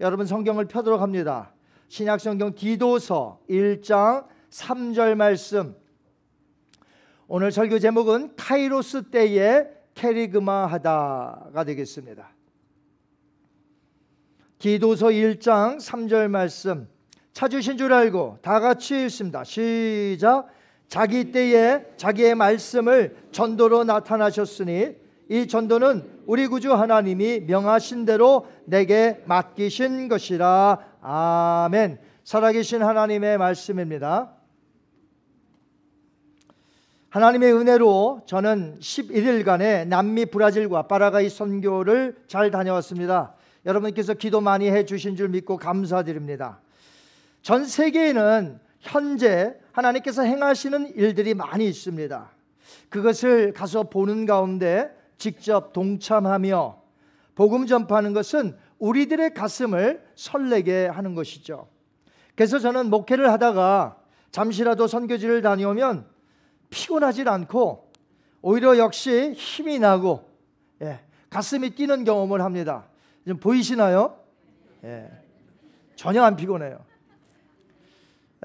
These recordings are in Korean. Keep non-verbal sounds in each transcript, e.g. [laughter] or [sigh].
여러분 성경을 펴도록 합니다. 신약 성경 디도서 1장 3절 말씀. 오늘 설교 제목은 카이로스 때의 캐리그마하다가 되겠습니다. 디도서 1장 3절 말씀 찾으신 줄 알고 다 같이 읽습니다. 시작. 자기 때에 자기의 말씀을 전도로 나타나셨으니 이 전도는 우리 구주 하나님이 명하신 대로 내게 맡기신 것이라. 아멘. 살아계신 하나님의 말씀입니다. 하나님의 은혜로 저는 11일간의 남미 브라질과 파라가이 선교를 잘 다녀왔습니다. 여러분께서 기도 많이 해 주신 줄 믿고 감사드립니다. 전 세계에는 현재 하나님께서 행하시는 일들이 많이 있습니다. 그것을 가서 보는 가운데 직접 동참하며 복음 전파하는 것은 우리들의 가슴을 설레게 하는 것이죠. 그래서 저는 목회를 하다가 잠시라도 선교지를 다녀오면 피곤하지 않고 오히려 역시 힘이 나고 예, 가슴이 뛰는 경험을 합니다. 지 보이시나요? 예, 전혀 안 피곤해요.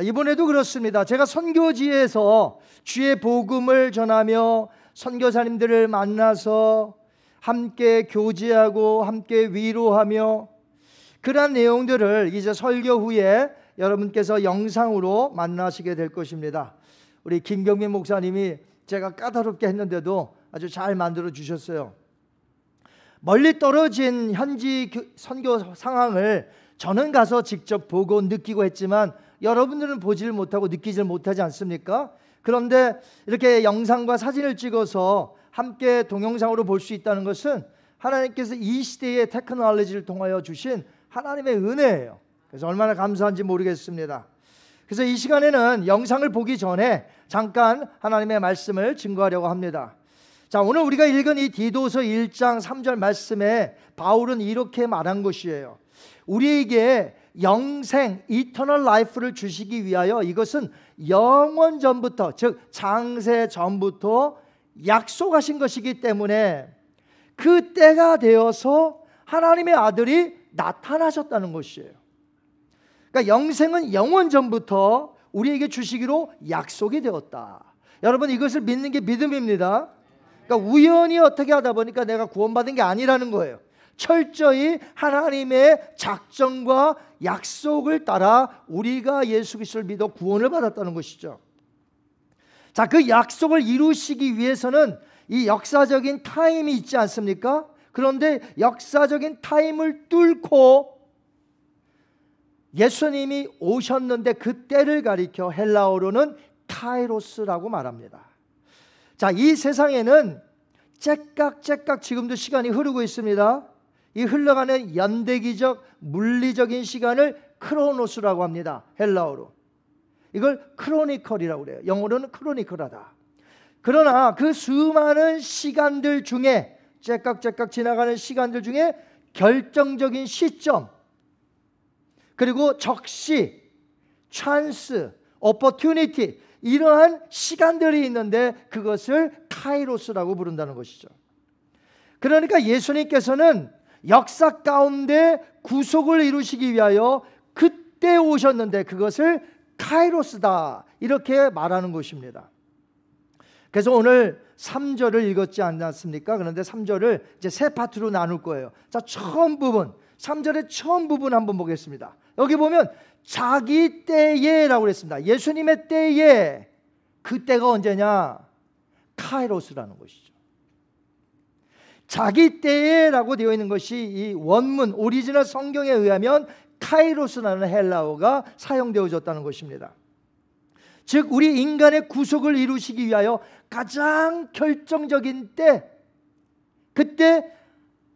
이번에도 그렇습니다. 제가 선교지에서 주의 복음을 전하며 선교사님들을 만나서 함께 교제하고 함께 위로하며 그러한 내용들을 이제 설교 후에 여러분께서 영상으로 만나시게 될 것입니다. 우리 김경민 목사님이 제가 까다롭게 했는데도 아주 잘 만들어 주셨어요. 멀리 떨어진 현지 선교 상황을 저는 가서 직접 보고 느끼고 했지만 여러분들은 보지를 못하고 느끼질 못하지 않습니까? 그런데 이렇게 영상과 사진을 찍어서 함께 동영상으로 볼 수 있다는 것은 하나님께서 이 시대의 테크놀로지를 통하여 주신 하나님의 은혜예요. 그래서 얼마나 감사한지 모르겠습니다. 그래서 이 시간에는 영상을 보기 전에 잠깐 하나님의 말씀을 증거하려고 합니다. 자, 오늘 우리가 읽은 이 디도서 1장 3절 말씀에 바울은 이렇게 말한 것이에요. 우리에게 영생, 이터널 라이프를 주시기 위하여 이것은 영원 전부터, 즉 장세 전부터 약속하신 것이기 때문에 그 때가 되어서 하나님의 아들이 나타나셨다는 것이에요. 그러니까 영생은 영원 전부터 우리에게 주시기로 약속이 되었다. 여러분 이것을 믿는 게 믿음입니다. 그러니까 우연히 어떻게 하다 보니까 내가 구원받은 게 아니라는 거예요. 철저히 하나님의 작정과 약속을 따라 우리가 예수 그리스도를 믿어 구원을 받았다는 것이죠. 자, 그 약속을 이루시기 위해서는 이 역사적인 타임이 있지 않습니까? 그런데 역사적인 타임을 뚫고 예수님이 오셨는데 그 때를 가리켜 헬라어로는 타이로스라고 말합니다. 자, 이 세상에는 째깍째깍 지금도 시간이 흐르고 있습니다. 이 흘러가는 연대기적 물리적인 시간을 크로노스라고 합니다. 헬라어로. 이걸 크로니컬이라고 그래요. 영어로는 크로니컬하다. 그러나 그 수많은 시간들 중에 째깍째깍 지나가는 시간들 중에 결정적인 시점 그리고 적시, 찬스, 어퍼튜니티 이러한 시간들이 있는데 그것을 카이로스라고 부른다는 것이죠. 그러니까 예수님께서는 역사 가운데 구속을 이루시기 위하여 그때 오셨는데 그것을 카이로스다 이렇게 말하는 것입니다. 그래서 오늘 3절을 읽었지 않았습니까? 그런데 3절을 이제 세 파트로 나눌 거예요. 자, 처음 부분, 3절의 처음 부분 한번 보겠습니다. 여기 보면 자기 때에라고 그랬습니다. 예수님의 때에 그때가 언제냐? 카이로스라는 것이죠. 자기 때에라고 되어 있는 것이 이 원문 오리지널 성경에 의하면 카이로스라는 헬라어가 사용되어졌다는 것입니다. 즉 우리 인간의 구속을 이루시기 위하여 가장 결정적인 때 그때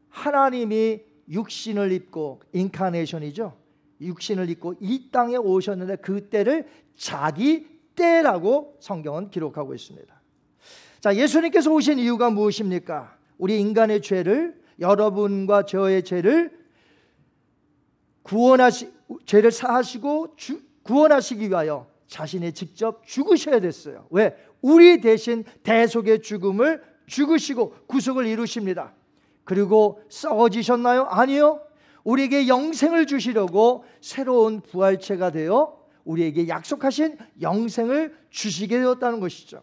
하나님이 육신을 입고 인카네이션이죠. 육신을 입고 이 땅에 오셨는데 그 때를 자기 때라고 성경은 기록하고 있습니다. 자, 예수님께서 오신 이유가 무엇입니까? 우리 인간의 죄를 여러분과 저의 죄를 구원하시 죄를 사하시고 주, 구원하시기 위하여 자신이 직접 죽으셔야 됐어요. 왜? 우리 대신 대속의 죽음을 죽으시고 구속을 이루십니다. 그리고 썩어지셨나요? 아니요. 우리에게 영생을 주시려고 새로운 부활체가 되어 우리에게 약속하신 영생을 주시게 되었다는 것이죠.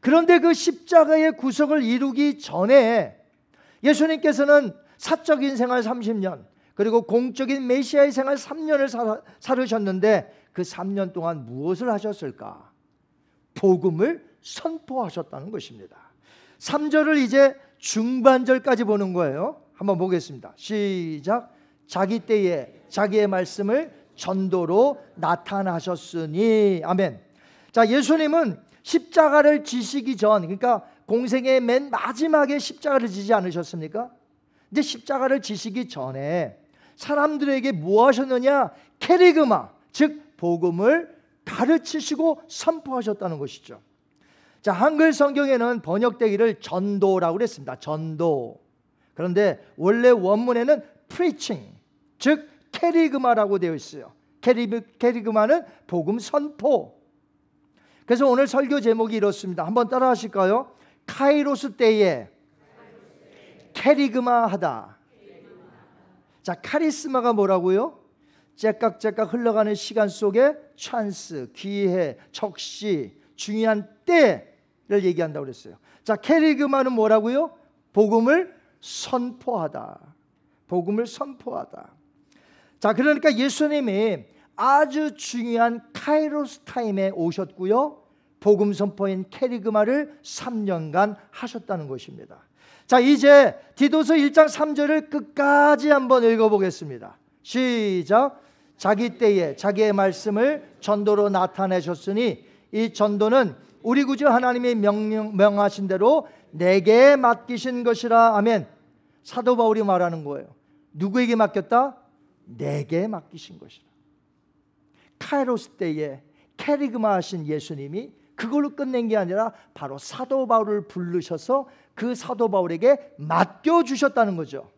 그런데 그 십자가의 구속을 이루기 전에 예수님께서는 사적인 생활 30년 그리고 공적인 메시아의 생활 3년을 사, 사르셨는데 그 3년 동안 무엇을 하셨을까? 복음을 선포하셨다는 것입니다. 3절을 이제 중반절까지 보는 거예요. 한번 보겠습니다. 시작. 자기 때에 자기의 말씀을 전도로 나타나셨으니 아멘. 자, 예수님은 십자가를 지시기 전, 그러니까 공생의 맨 마지막에 십자가를 지지 않으셨습니까? 근데 십자가를 지시기 전에 사람들에게 뭐 하셨느냐? 캐리그마, 즉 복음을 가르치시고 선포하셨다는 것이죠. 자, 한글 성경에는 번역되기를 전도라고 그랬습니다. 전도. 그런데 원래 원문에는 preaching, 즉 캐리그마라고 되어 있어요. 캐리그마는 복음 선포. 그래서 오늘 설교 제목이 이렇습니다. 한번 따라 하실까요? 카이로스 때에 캐리그마하다. 자, 카리스마가 뭐라고요? 째깍째깍 흘러가는 시간 속에 찬스, 기회, 적시, 중요한 때를 얘기한다고 그랬어요. 자, 캐리그마는 뭐라고요? 복음을 선포하다. 복음을 선포하다. 자, 그러니까 예수님이 아주 중요한 카이로스 타임에 오셨고요. 복음 선포인 캐리그마를 3년간 하셨다는 것입니다. 자, 이제 디도서 1장 3절을 끝까지 한번 읽어보겠습니다. 시작. 자기 때에 자기의 말씀을 전도로 나타내셨으니 이 전도는 우리 구주 하나님의 명령, 명하신 대로 내게 맡기신 것이라. 아멘. 사도 바울이 말하는 거예요. 누구에게 맡겼다? 내게 맡기신 것이라. 카이로스 때에 캐리그마 하신 예수님이 그걸로 끝낸 게 아니라 바로 사도 바울을 부르셔서 그 사도 바울에게 맡겨 주셨다는 거죠.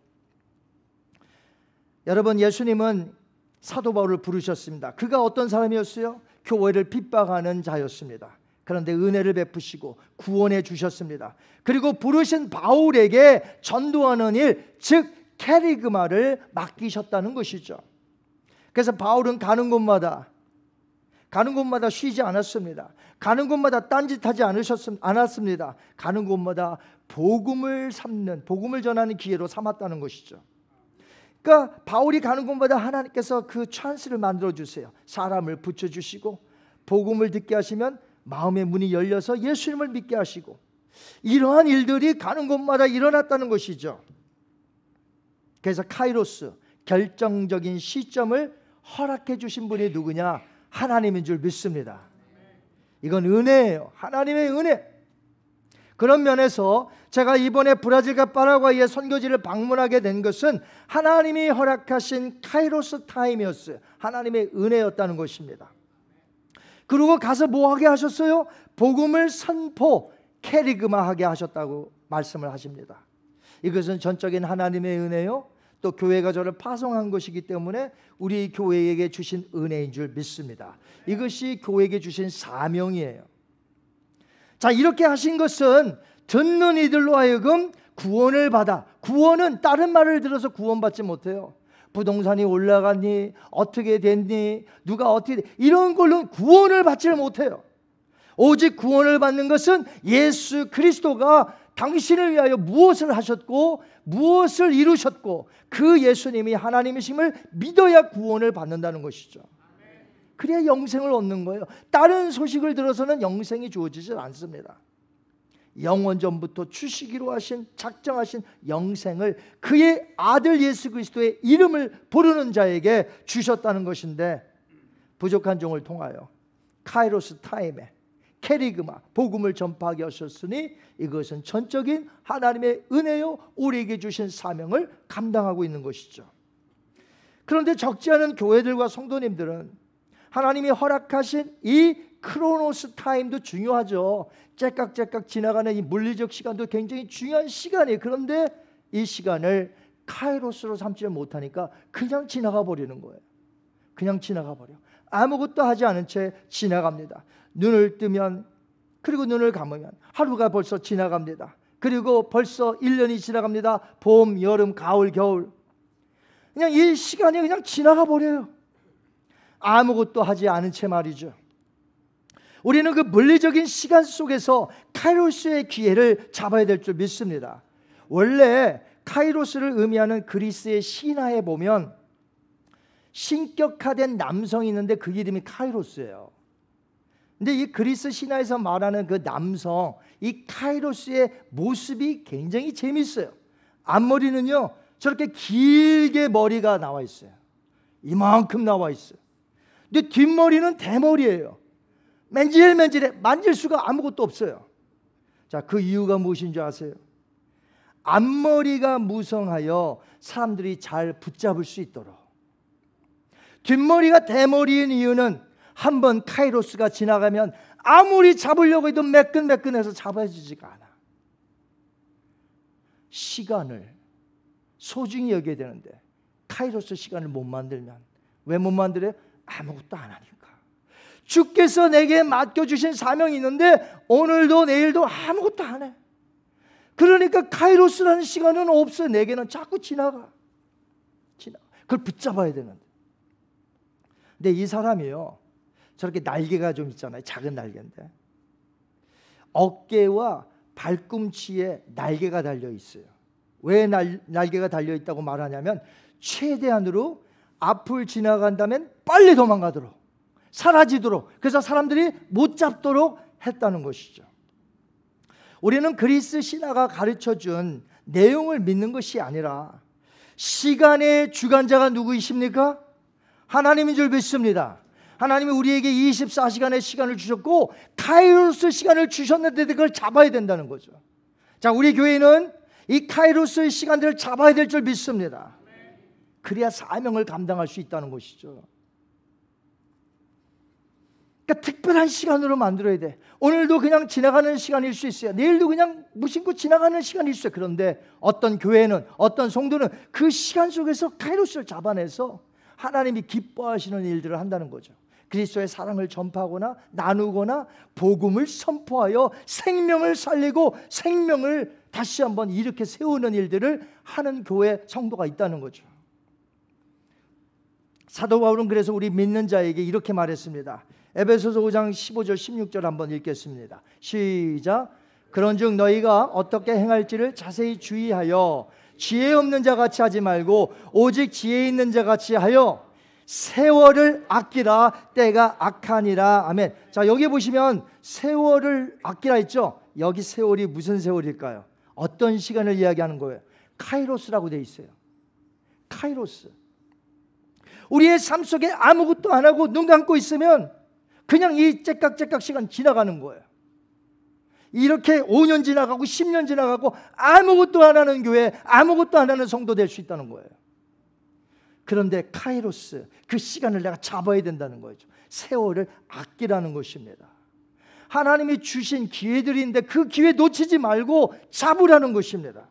여러분 예수님은 사도 바울을 부르셨습니다. 그가 어떤 사람이었어요? 교회를 핍박하는 자였습니다. 그런데 은혜를 베푸시고 구원해 주셨습니다. 그리고 부르신 바울에게 전도하는 일, 즉 캐리그마를 맡기셨다는 것이죠. 그래서 바울은 가는 곳마다 가는 곳마다 쉬지 않았습니다. 가는 곳마다 딴짓하지 않으셨았습니다 가는 곳마다 복음을 삼는, 복음을 전하는 기회로 삼았다는 것이죠. 그러니까 바울이 가는 곳마다 하나님께서 그 찬스를 만들어 주세요. 사람을 붙여 주시고 복음을 듣게 하시면 마음의 문이 열려서 예수님을 믿게 하시고 이러한 일들이 가는 곳마다 일어났다는 것이죠. 그래서 카이로스 결정적인 시점을 허락해 주신 분이 누구냐? 하나님인 줄 믿습니다. 이건 은혜예요. 하나님의 은혜. 그런 면에서 제가 이번에 브라질과 파라과이의 선교지를 방문하게 된 것은 하나님이 허락하신 카이로스 타임이었어요. 하나님의 은혜였다는 것입니다. 그리고 가서 뭐 하게 하셨어요? 복음을 선포, 캐리그마 하게 하셨다고 말씀을 하십니다. 이것은 전적인 하나님의 은혜요. 또 교회가 저를 파송한 것이기 때문에 우리 교회에게 주신 은혜인 줄 믿습니다. 이것이 교회에게 주신 사명이에요. 자, 이렇게 하신 것은 듣는 이들로 하여금 구원을 받아. 구원은 다른 말을 들어서 구원받지 못해요. 부동산이 올라갔니? 어떻게 됐니? 누가 어떻게 됐니? 이런 걸로 구원을 받지를 못해요. 오직 구원을 받는 것은 예수 그리스도가 당신을 위하여 무엇을 하셨고 무엇을 이루셨고 그 예수님이 하나님이심을 믿어야 구원을 받는다는 것이죠. 그래야 영생을 얻는 거예요. 다른 소식을 들어서는 영생이 주어지질 않습니다. 영원 전부터 주시기로 하신 작정하신 영생을 그의 아들 예수 그리스도의 이름을 부르는 자에게 주셨다는 것인데 부족한 종을 통하여 카이로스 타임에 캐리그마 복음을 전파하게 하셨으니 이것은 전적인 하나님의 은혜요 우리에게 주신 사명을 감당하고 있는 것이죠. 그런데 적지 않은 교회들과 성도님들은 하나님이 허락하신 이 크로노스 타임도 중요하죠. 째깍째깍 지나가는 이 물리적 시간도 굉장히 중요한 시간이에요. 그런데 이 시간을 카이로스로 삼지 못하니까 그냥 지나가 버리는 거예요. 그냥 지나가 버려. 아무것도 하지 않은 채 지나갑니다. 눈을 뜨면 그리고 눈을 감으면 하루가 벌써 지나갑니다. 그리고 벌써 1년이 지나갑니다. 봄, 여름, 가을, 겨울. 그냥 이 시간이 그냥 지나가 버려요. 아무것도 하지 않은 채 말이죠. 우리는 그 물리적인 시간 속에서 카이로스의 기회를 잡아야 될 줄 믿습니다. 원래 카이로스를 의미하는 그리스의 신화에 보면 신격화된 남성이 있는데 그 이름이 카이로스예요. 근데 이 그리스 신화에서 말하는 그 남성, 이 카이로스의 모습이 굉장히 재밌어요. 앞머리는요, 저렇게 길게 머리가 나와 있어요. 이만큼 나와 있어요. 근데 뒷머리는 대머리예요. 맨질맨질해 만질 수가 아무것도 없어요. 자, 그 이유가 무엇인 지 아세요? 앞머리가 무성하여 사람들이 잘 붙잡을 수 있도록. 뒷머리가 대머리인 이유는 한번 카이로스가 지나가면 아무리 잡으려고 해도 매끈매끈해서 잡아지지가 않아. 시간을 소중히 여겨야 되는데 카이로스 시간을 못 만들면 왜 못 만들어요? 아무것도 안 하니까. 주께서 내게 맡겨주신 사명이 있는데 오늘도 내일도 아무것도 안 해. 그러니까 카이로스라는 시간은 없어. 내게는 자꾸 지나가. 지나 그걸 붙잡아야 되는데. 근데 이 사람이요. 저렇게 날개가 좀 있잖아요. 작은 날개인데. 어깨와 발꿈치에 날개가 달려 있어요. 왜 날, 날개가 달려 있다고 말하냐면 최대한으로 앞을 지나간다면 빨리 도망가도록 사라지도록 그래서 사람들이 못 잡도록 했다는 것이죠. 우리는 그리스 신화가 가르쳐 준 내용을 믿는 것이 아니라 시간의 주관자가 누구이십니까? 하나님인 줄 믿습니다. 하나님이 우리에게 24시간의 시간을 주셨고 카이로스 시간을 주셨는데 그걸 잡아야 된다는 거죠. 자, 우리 교회는 이 카이로스의 시간들을 잡아야 될 줄 믿습니다. 그래야 사명을 감당할 수 있다는 것이죠. 그러니까 특별한 시간으로 만들어야 돼. 오늘도 그냥 지나가는 시간일 수 있어요. 내일도 그냥 무심코 지나가는 시간일 수 있어요. 그런데 어떤 교회는 어떤 성도는 그 시간 속에서 카이로스를 잡아내서 하나님이 기뻐하시는 일들을 한다는 거죠. 그리스도의 사랑을 전파하거나 나누거나 복음을 선포하여 생명을 살리고 생명을 다시 한번 이렇게 세우는 일들을 하는 교회 성도가 있다는 거죠. 사도 바울은 그래서 우리 믿는 자에게 이렇게 말했습니다. 에베소서 5장 15절 16절 한번 읽겠습니다. 시작. 그런즉 너희가 어떻게 행할지를 자세히 주의하여 지혜 없는 자 같이 하지 말고 오직 지혜 있는 자 같이 하여 세월을 아끼라 때가 악하니라 아멘. 자 여기 보시면 세월을 아끼라 있죠. 여기 세월이 무슨 세월일까요? 어떤 시간을 이야기하는 거예요? 카이로스라고 돼 있어요. 카이로스. 우리의 삶 속에 아무것도 안 하고 눈 감고 있으면 그냥 이 째깍째깍 시간 지나가는 거예요. 이렇게 5년 지나가고 10년 지나가고 아무것도 안 하는 교회, 아무것도 안 하는 성도 될 수 있다는 거예요. 그런데 카이로스 그 시간을 내가 잡아야 된다는 거죠. 세월을 아끼라는 것입니다. 하나님이 주신 기회들인데 그 기회 놓치지 말고 잡으라는 것입니다.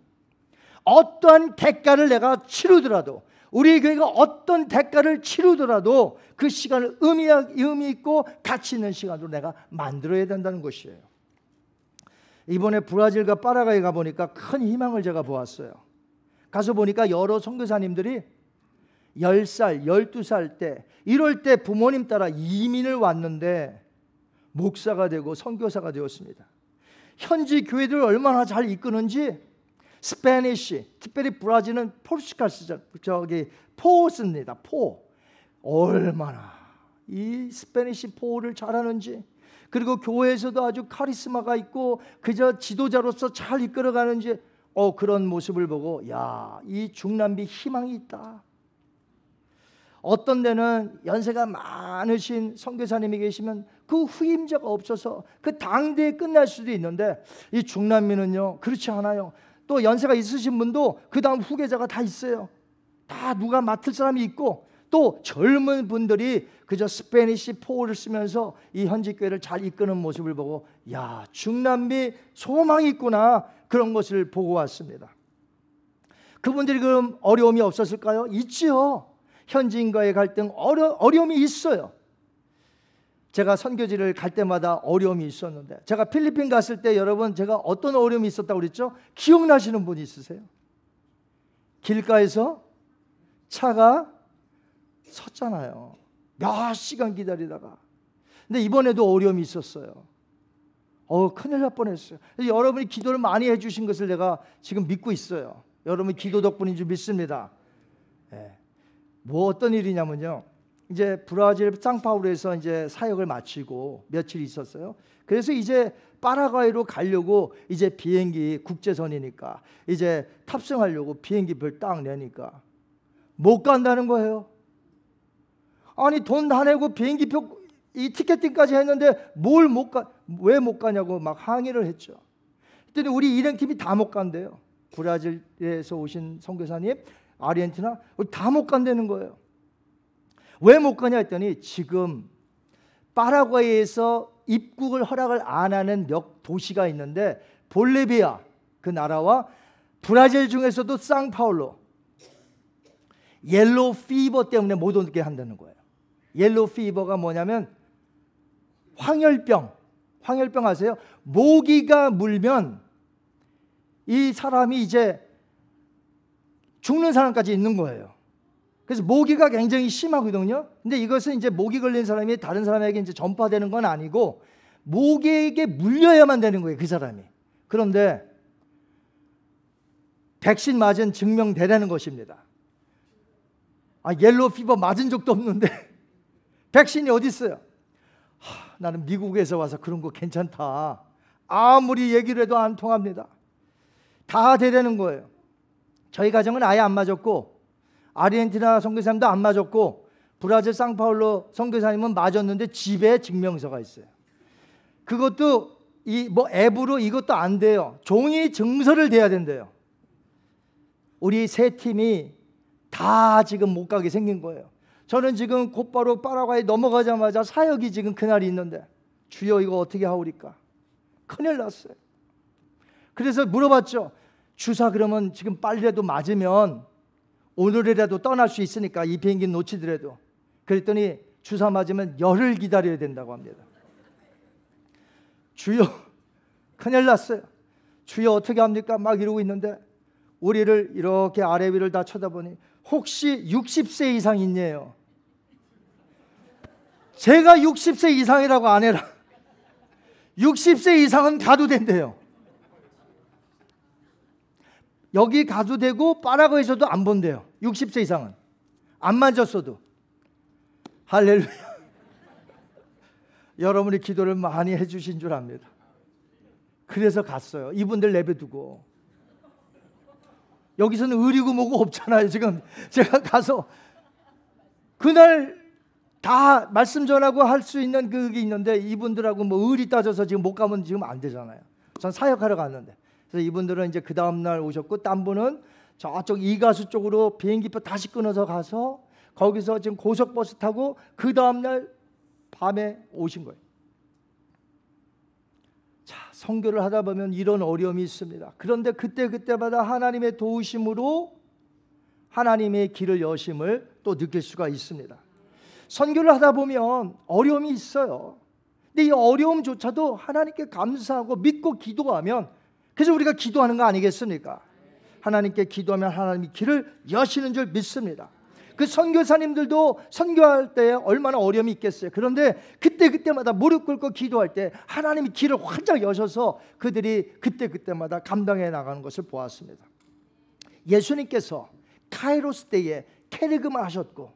어떠한 대가를 내가 치르더라도 우리 교회가 어떤 대가를 치르더라도 그 시간을 의미, 의미 있고 가치 있는 시간으로 내가 만들어야 된다는 것이에요. 이번에 브라질과 파라가이 가보니까 큰 희망을 제가 보았어요. 가서 보니까 여러 선교사님들이 10살, 12살 때 이럴 때 부모님 따라 이민을 왔는데 목사가 되고 선교사가 되었습니다. 현지 교회들을 얼마나 잘 이끄는지 스페니쉬, 특별히 브라질은 포르투갈스 저기 포스입니다. 포 얼마나 이 스페니쉬 포를 잘하는지 그리고 교회에서도 아주 카리스마가 있고 그저 지도자로서 잘 이끌어가는지 어 그런 모습을 보고 야이 중남미 희망이 있다 어떤 데는 연세가 많으신 선교사님이 계시면 그 후임자가 없어서 그 당대에 끝날 수도 있는데 이 중남미는요 그렇지 않아요. 또 연세가 있으신 분도 그 다음 후계자가 다 있어요. 다 누가 맡을 사람이 있고 또 젊은 분들이 그저 스페니시 포를 쓰면서 이 현지 교회를 잘 이끄는 모습을 보고 야 중남미 소망이 있구나 그런 것을 보고 왔습니다. 그분들이 그럼 어려움이 없었을까요? 있지요. 현지인과의 갈등, 어려, 어려움이 있어요. 제가 선교지를 갈 때마다 어려움이 있었는데 제가 필리핀 갔을 때 여러분 제가 어떤 어려움이 있었다고 그랬죠? 기억나시는 분 있으세요? 길가에서 차가 섰잖아요. 몇 시간 기다리다가. 근데 이번에도 어려움이 있었어요. 어, 큰일 날 뻔했어요. 여러분이 기도를 많이 해주신 것을 내가 지금 믿고 있어요. 여러분 기도 덕분인 줄 믿습니다. 뭐 어떤 일이냐면요. 이제 브라질 상파울에서 이제 사역을 마치고 며칠 있었어요. 그래서 이제 파라과이로 가려고 이제 비행기 국제선이니까 이제 탑승하려고 비행기별딱 내니까 못 간다는 거예요. 아니 돈 다 내고 비행기표 이 티켓팅까지 했는데 뭘 못 가, 왜 못 가냐고 막 항의를 했죠. 그랬더니 우리 일행팀이 다 못 간대요. 브라질에서 오신 선교사님 아르헨티나 다 못 간다는 거예요. 왜 못 가냐 했더니 지금 파라과이에서 입국을 허락을 안 하는 몇 도시가 있는데 볼리비아 그 나라와 브라질 중에서도 쌍파울로 옐로우 피버 때문에 못 오게 한다는 거예요. 옐로우 피버가 뭐냐면 황열병. 황열병 아세요? 모기가 물면 이 사람이 이제 죽는 사람까지 있는 거예요. 그래서 모기가 굉장히 심하거든요. 근데 이것은 이제 모기 걸린 사람이 다른 사람에게 이제 전파되는 건 아니고 모기에게 물려야만 되는 거예요. 그 사람이. 그런데 백신 맞은 증명되라는 것입니다. 아, 옐로 피버 맞은 적도 없는데 [laughs] 백신이 어디 있어요? 하, 나는 미국에서 와서 그런 거 괜찮다. 아무리 얘기를 해도 안 통합니다. 다 되라는 거예요. 저희 가정은 아예 안 맞았고 아르헨티나 선교사님도 안 맞았고 브라질 상파울로 선교사님은 맞았는데 집에 증명서가 있어요. 그것도 이 뭐 앱으로 이것도 안 돼요. 종이 증서를 대야 된대요. 우리 세 팀이 다 지금 못 가게 생긴 거예요. 저는 지금 곧바로 파라과이 넘어가자마자 사역이 지금 그날이 있는데 주여 이거 어떻게 하오리까? 큰일 났어요. 그래서 물어봤죠. 주사 그러면 지금 빨리라도 맞으면 오늘이라도 떠날 수 있으니까 이 비행기 놓치더라도 그랬더니 주사 맞으면 열흘 기다려야 된다고 합니다. 주여 큰일 났어요. 주여 어떻게 합니까? 막 이러고 있는데 우리를 이렇게 아래 위를 다 쳐다보니 혹시 60세 이상 있네요. 제가 60세 이상이라고 안 해라. 60세 이상은 가도 된대요. 여기 가도 되고 파라과이에서도 안 본대요. 60세 이상은. 안 맞았어도. 할렐루야. [laughs] 여러분이 기도를 많이 해주신 줄 압니다. 그래서 갔어요. 이분들 내버두고. 여기서는 의리고 뭐고 없잖아요. 지금 제가 가서 그날 다 말씀 전하고 할 수 있는 그게 있는데 이분들하고 뭐 의리 따져서 지금 못 가면 지금 안 되잖아요. 전 사역하러 갔는데 그래서 이분들은 이제 그 다음 날 오셨고 딴 분은 저쪽 이가수 쪽으로 비행기표 다시 끊어서 가서 거기서 지금 고속버스 타고 그 다음 날 밤에 오신 거예요. 자, 성교를 하다 보면 이런 어려움이 있습니다. 그런데 그때 그때마다 하나님의 도우심으로 하나님의 길을 여심을 또 느낄 수가 있습니다. 선교를 하다 보면 어려움이 있어요. 근데 이 어려움조차도 하나님께 감사하고 믿고 기도하면 그래서 우리가 기도하는 거 아니겠습니까? 하나님께 기도하면 하나님이 길을 여시는 줄 믿습니다. 그 선교사님들도 선교할 때 얼마나 어려움이 있겠어요. 그런데 그때그때마다 무릎 꿇고 기도할 때 하나님이 길을 활짝 여셔서 그들이 그때그때마다 감당해 나가는 것을 보았습니다. 예수님께서 카이로스 때에 캐리그마 하셨고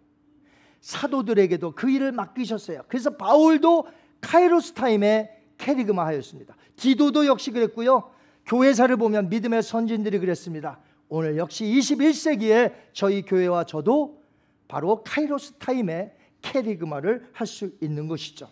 사도들에게도 그 일을 맡기셨어요. 그래서 바울도 카이로스 타임에 캐리그마 하였습니다. 디도도 역시 그랬고요. 교회사를 보면 믿음의 선진들이 그랬습니다. 오늘 역시 21세기에 저희 교회와 저도 바로 카이로스 타임의 캐리그마를 할 수 있는 것이죠.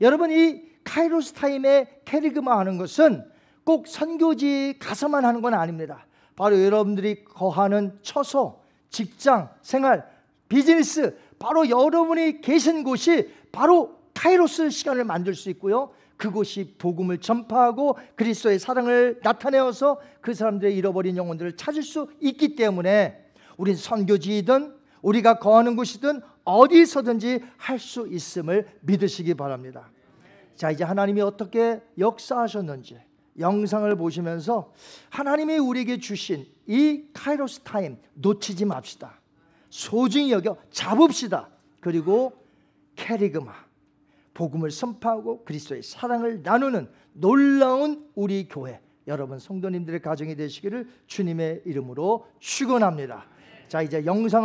여러분 이 카이로스 타임의 캐리그마 하는 것은 꼭 선교지 가서만 하는 건 아닙니다. 바로 여러분들이 거하는 처소, 직장, 생활, 비즈니스 바로 여러분이 계신 곳이 바로 카이로스 시간을 만들 수 있고요. 그곳이 복음을 전파하고 그리스도의 사랑을 나타내어서 그 사람들의 잃어버린 영혼들을 찾을 수 있기 때문에 우린 선교지이든 우리가 거하는 곳이든 어디서든지 할 수 있음을 믿으시기 바랍니다. 자, 이제 하나님이 어떻게 역사하셨는지 영상을 보시면서 하나님이 우리에게 주신 이 카이로스 타임 놓치지 맙시다. 소중히 여겨 잡읍시다. 그리고 캐리그마 복음을 선포하고 그리스도의 사랑을 나누는 놀라운 우리 교회 여러분 성도님들의 가정이 되시기를 주님의 이름으로 축원합니다. 자 이제 영상을